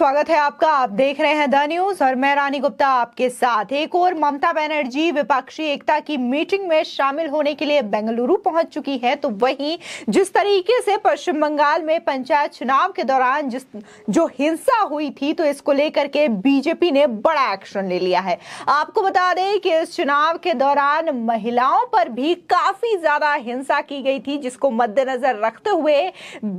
स्वागत है आपका आप देख रहे हैं द न्यूज और मैं रानी गुप्ता आपके साथ एक और ममता बनर्जी विपक्षी एकता की मीटिंग में शामिल होने के लिए बेंगलुरु पहुंच चुकी है तो वहीं जिस तरीके से पश्चिम बंगाल में पंचायत चुनाव के दौरान जिस जो हिंसा हुई थी तो इसको लेकर के बीजेपी ने बड़ा एक्शन ले लिया है आपको बता दें कि इस चुनाव के दौरान महिलाओं पर भी काफी ज्यादा हिंसा की गई थी जिसको मद्देनजर रखते हुए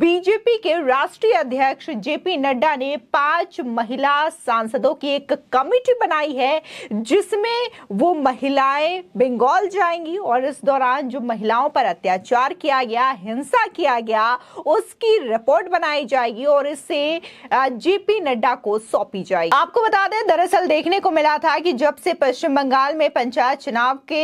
बीजेपी के राष्ट्रीय अध्यक्ष जेपी नड्डा ने पांच पांच महिला सांसदों की एक कमेटी बनाई है जिसमें वो महिलाएं बंगाल जाएंगी और इस दौरान जो महिलाओं पर अत्याचार किया गया हिंसा किया गया उसकी रिपोर्ट बनाई जाएगी और इसे जेपी नड्डा को सौंपी जाएगी आपको बता दें दरअसल देखने को मिला था कि जब से पश्चिम बंगाल में पंचायत चुनाव के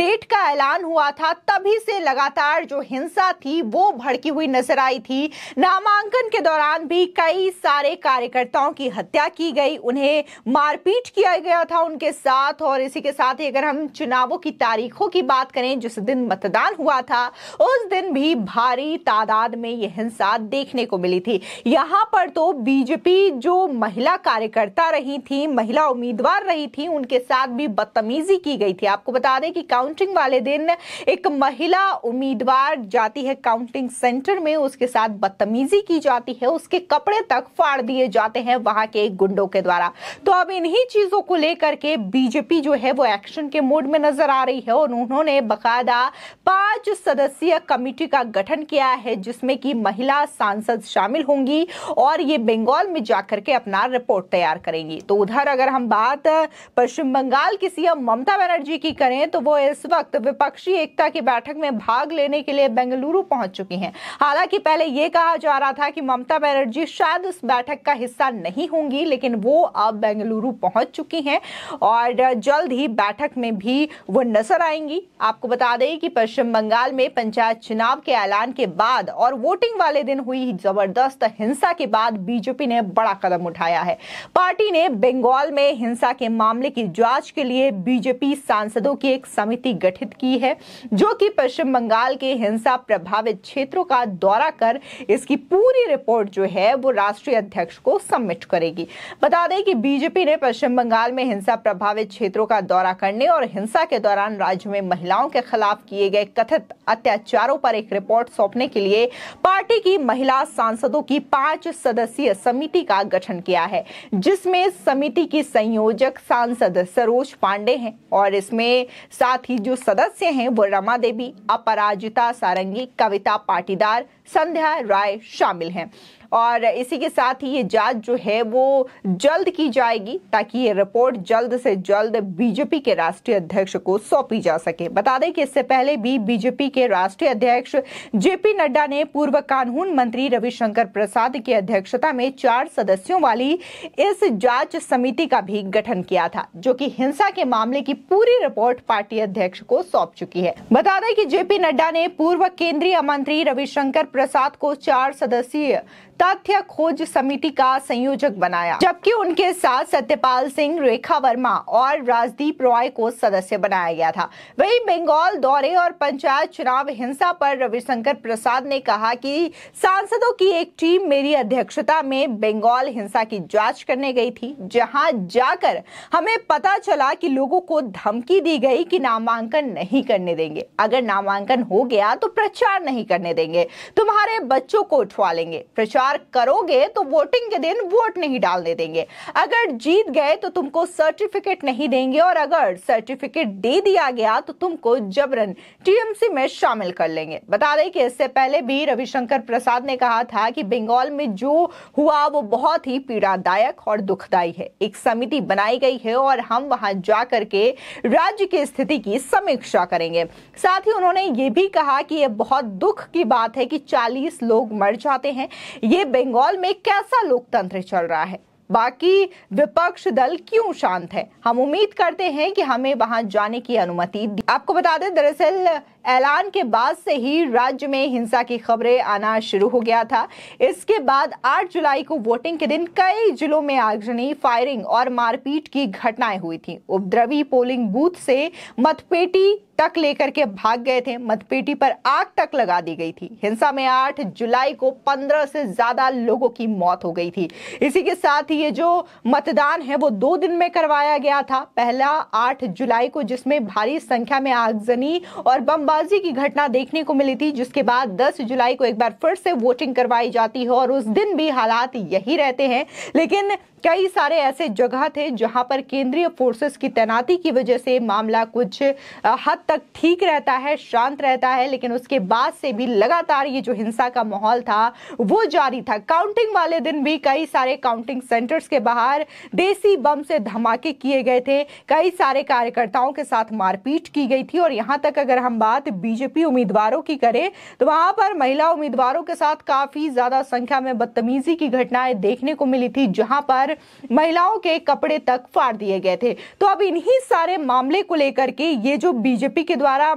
डेट का ऐलान हुआ था तभी से लगातार जो हिंसा थी वो भड़की हुई नजर आई थी नामांकन के दौरान भी कई सारे कार्यकर्ता कार्यकर्ताओं की हत्या की गई उन्हें मारपीट किया गया था उनके साथ और इसी के साथ ही अगर हम चुनावों की तारीखों की बात करें जिस दिन मतदान हुआ था उस दिन भी भारी तादाद में यह हिंसा देखने को मिली थी यहां पर तो बीजेपी जो महिला कार्यकर्ता रही थी महिला उम्मीदवार रही थी उनके साथ भी बदतमीजी की गई थी आपको बता दें कि काउंटिंग वाले दिन एक महिला उम्मीदवार जाती है काउंटिंग सेंटर में उसके साथ बदतमीजी की जाती है उसके कपड़े तक फाड़ दिए जाते जाते हैं वहां के गुंडों के द्वारा तो अब इन्हीं चीजों को लेकर के बीजेपी जो है वो एक्शन के मूड में नजर आ रही है और उन्होंने बकायदा पांच सदस्यीय कमेटी का गठन किया है जिसमें कि महिला सांसद शामिल होंगी और ये बंगाल में जाकर के अपना रिपोर्ट तैयार करेंगी तो उधर अगर हम बात पश्चिम बंगाल की सीएम ममता बनर्जी की करें तो वो इस वक्त विपक्षी एकता की बैठक में भाग लेने के लिए बेंगलुरु पहुंच चुकी हैं हालांकि पहले यह कहा जा रहा था कि ममता बनर्जी शायद उस बैठक का हिस्सा पता नहीं होंगी लेकिन वो अब बेंगलुरु पहुंच चुकी हैं और जल्द ही बैठक में भी वो नजर आएंगी आपको बता दें कि पश्चिम बंगाल में पंचायत चुनाव के ऐलान के बाद और वोटिंग वाले दिन हुई जबरदस्त हिंसा के बाद बीजेपी ने बड़ा कदम उठाया है पार्टी ने बंगाल में हिंसा के मामले की जांच के लिए बीजेपी सांसदों की एक समिति गठित की है जो कि पश्चिम बंगाल के हिंसा प्रभावित क्षेत्रों का दौरा कर इसकी पूरी रिपोर्ट जो है वो राष्ट्रीय अध्यक्ष को सबमिट करेगी बता दें कि बीजेपी ने पश्चिम बंगाल में हिंसा प्रभावित क्षेत्रों का दौरा करने और हिंसा के दौरान राज्य में महिलाओं के खिलाफ किए गए कथित अत्याचारों पर एक रिपोर्ट सौंपने के लिए पार्टी की महिला सांसदों की पांच सदस्यीय समिति का गठन किया है जिसमें समिति की संयोजक सांसद सरोज पांडे हैं और इसमें साथ ही जो सदस्य हैं वो रमा देवी अपराजिता सारंगी कविता पाटीदार संध्या राय शामिल हैं और इसी के साथ ही ये जांच जो है वो जल्द की जाएगी ताकि ये रिपोर्ट जल्द से जल्द बीजेपी के राष्ट्रीय अध्यक्ष को सौंपी जा सके बता दें कि इससे पहले भी बीजेपी के राष्ट्रीय अध्यक्ष जेपी नड्डा ने पूर्व कानून मंत्री रविशंकर प्रसाद की अध्यक्षता में चार सदस्यों वाली इस जांच समिति का भी गठन किया था जो कि हिंसा के मामले की पूरी रिपोर्ट पार्टी अध्यक्ष को सौंप चुकी है बता दें कि जेपी नड्डा ने पूर्व केंद्रीय मंत्री रविशंकर प्रसाद को चार सदस्यीय तथ्य खोज समिति का संयोजक बनाया जबकि उनके साथ सत्यपाल सिंह रेखा वर्मा और राजदीप रॉय को सदस्य बनाया गया था वही बंगाल दौरे और पंचायत चुनाव हिंसा पर रविशंकर प्रसाद ने कहा कि सांसदों की एक टीम मेरी अध्यक्षता में बंगाल हिंसा की जांच करने गई थी जहां जाकर हमें पता चला कि लोगों को धमकी दी गई कि नामांकन नहीं करने देंगे अगर नामांकन हो गया तो प्रचार नहीं करने देंगे तुम्हारे बच्चों को उठवा लेंगे प्रचार इनकार करोगे तो वोटिंग के दिन वोट नहीं डालने देंगे अगर जीत गए तो तुमको सर्टिफिकेट नहीं देंगे और अगर सर्टिफिकेट दे दिया गया तो तुमको जबरन टीएमसी में शामिल कर लेंगे बता दें कि इससे पहले भी रविशंकर प्रसाद ने कहा था कि बंगाल में जो हुआ वो बहुत ही पीड़ादायक और दुखदायी है एक समिति बनाई गई है और हम वहां जाकर के राज्य की स्थिति की समीक्षा करेंगे साथ ही उन्होंने ये भी कहा कि यह बहुत दुख की बात है कि 40 लोग मर जाते हैं ये ये बंगाल में कैसा लोकतंत्र चल रहा है बाकी विपक्ष दल क्यों शांत है हम उम्मीद करते हैं कि हमें वहां जाने की अनुमति आपको बता दें दरअसल ऐलान के बाद से ही राज्य में हिंसा की खबरें आना शुरू हो गया था इसके बाद 8 जुलाई को वोटिंग के दिन कई जिलों में आगजनी फायरिंग और मारपीट की घटनाएं हुई थी उपद्रवी पोलिंग बूथ से मतपेटी तक लेकर के भाग गए थे मतपेटी पर आग तक लगा दी गई थी हिंसा में 8 जुलाई को 15 से ज्यादा लोगों की मौत हो गई थी इसी के साथ ही ये जो मतदान है वो दो दिन में करवाया गया था पहला 8 जुलाई को जिसमें भारी संख्या में आगजनी और बम नारेबाजी की घटना देखने को मिली थी जिसके बाद 10 जुलाई को एक बार फिर से वोटिंग करवाई जाती है और उस दिन भी हालात यही रहते हैं लेकिन कई सारे ऐसे जगह थे जहां पर केंद्रीय फोर्सेस की तैनाती की वजह से मामला कुछ हद तक ठीक रहता है शांत रहता है लेकिन उसके बाद से भी लगातार ये जो हिंसा का माहौल था वो जारी था काउंटिंग वाले दिन भी कई सारे काउंटिंग सेंटर्स के बाहर देसी बम से धमाके किए गए थे कई सारे कार्यकर्ताओं के साथ मारपीट की गई थी और यहाँ तक अगर हम बात बात बीजेपी उम्मीदवारों की करें तो वहां पर महिला उम्मीदवारों के साथ काफी ज्यादा संख्या में बदतमीजी की घटनाएं देखने को मिली थी जहां पर महिलाओं के कपड़े तक फाड़ दिए गए थे तो अब इन्हीं सारे मामले को लेकर के ये जो बीजेपी के द्वारा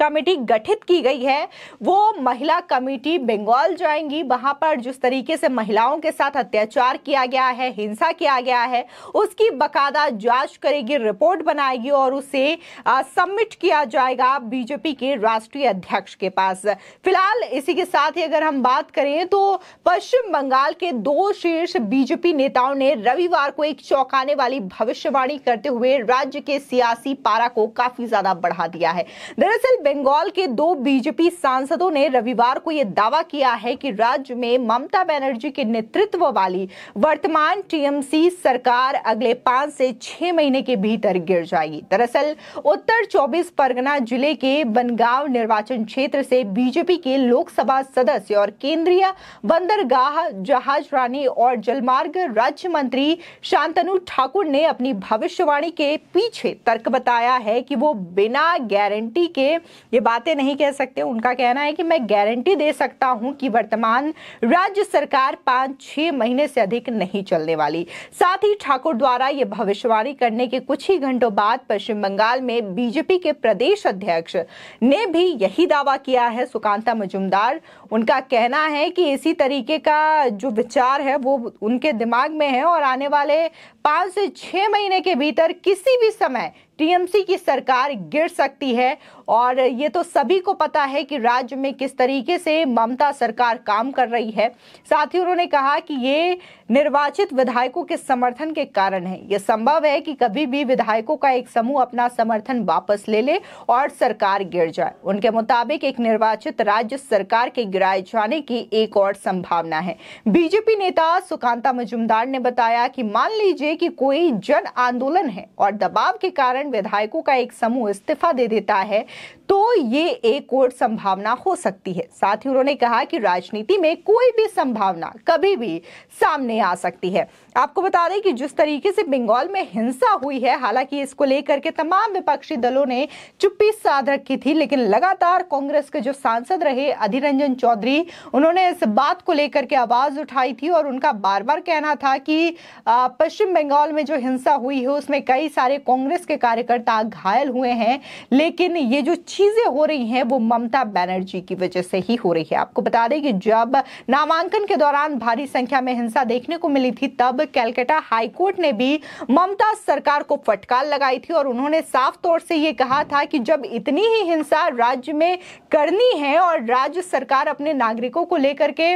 कमेटी गठित की गई है वो महिला कमेटी बंगाल जाएंगी वहां पर जिस तरीके से महिलाओं के साथ अत्याचार किया गया है हिंसा किया गया है उसकी बकायदा जांच करेगी रिपोर्ट बनाएगी और उसे सबमिट किया जाएगा बीजेपी के राष्ट्रीय अध्यक्ष के पास फिलहाल इसी के साथ ही अगर हम बात करें तो पश्चिम बंगाल के दो शीर्ष बीजेपी नेताओं ने रविवार को एक चौंकाने वाली भविष्यवाणी करते हुए राज्य के सियासी पारा को काफी ज्यादा बढ़ा दिया है दरअसल दरअसल बंगाल के दो बीजेपी सांसदों ने रविवार को यह दावा किया है कि राज्य में ममता बनर्जी के नेतृत्व वाली वर्तमान टीएमसी सरकार अगले पांच से छह महीने के भीतर गिर जाएगी दरअसल उत्तर चौबीस परगना जिले के बनगांव निर्वाचन क्षेत्र से बीजेपी के लोकसभा सदस्य और केंद्रीय बंदरगाह जहाज रानी और जलमार्ग राज्य मंत्री शांतनु ठाकुर ने अपनी भविष्यवाणी के पीछे तर्क बताया है कि वो बिना गारंटी के ये बातें नहीं कह सकते उनका कहना है कि मैं गारंटी दे सकता हूं कि वर्तमान राज्य सरकार पांच छह महीने से अधिक नहीं चलने वाली साथ ही ठाकुर द्वारा ये भविष्यवाणी करने के कुछ ही घंटों बाद पश्चिम बंगाल में बीजेपी के प्रदेश अध्यक्ष ने भी यही दावा किया है सुकांता मजुमदार उनका कहना है कि इसी तरीके का जो विचार है वो उनके दिमाग में है और आने वाले पांच से छह महीने के भीतर किसी भी समय टीएमसी की सरकार गिर सकती है और ये तो सभी को पता है कि राज्य में किस तरीके से ममता सरकार काम कर रही है साथ ही उन्होंने कहा कि ये निर्वाचित विधायकों के समर्थन के कारण है ये संभव है कि कभी भी विधायकों का एक समूह अपना समर्थन वापस ले ले और सरकार गिर जाए उनके मुताबिक एक निर्वाचित राज्य सरकार के गिराए जाने की एक और संभावना है बीजेपी नेता सुकांता मजुमदार ने बताया कि मान लीजिए कि कोई जन आंदोलन है और दबाव के कारण विधायकों का एक समूह इस्तीफा दे देता है तो ये एक और संभावना हो सकती है साथ ही उन्होंने कहा कि राजनीति में कोई भी संभावना कभी भी सामने आ सकती है आपको बता दें कि जिस तरीके से बंगाल में हिंसा हुई है हालांकि इसको लेकर के तमाम विपक्षी दलों ने चुप्पी साध रखी थी लेकिन लगातार कांग्रेस के जो सांसद रहे अधीर रंजन चौधरी उन्होंने इस बात को लेकर के आवाज उठाई थी और उनका बार बार कहना था कि पश्चिम बंगाल में जो हिंसा हुई है उसमें कई सारे कांग्रेस के कार्यकर्ता घायल हुए हैं लेकिन ये जो चीज़ें हो रही हैं वो ममता बनर्जी की वजह से ही हो रही है आपको बता दें कि जब नामांकन के दौरान भारी संख्या में हिंसा देखने को मिली थी तब कैलकटा हाईकोर्ट ने भी ममता सरकार को फटकार लगाई थी और उन्होंने साफ तौर से ये कहा था कि जब इतनी ही हिंसा राज्य में करनी है और राज्य सरकार अपने नागरिकों को लेकर के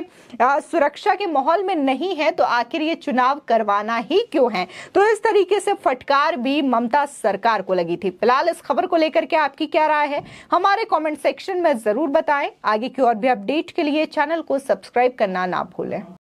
सुरक्षा के माहौल में नहीं है तो आखिर ये चुनाव करवाना ही क्यों है तो इस तरीके से फटकार भी ममता सरकार सरकार को लगी थी फिलहाल इस खबर को लेकर के आपकी क्या राय है हमारे कमेंट सेक्शन में जरूर बताएं आगे की और भी अपडेट के लिए चैनल को सब्सक्राइब करना ना भूलें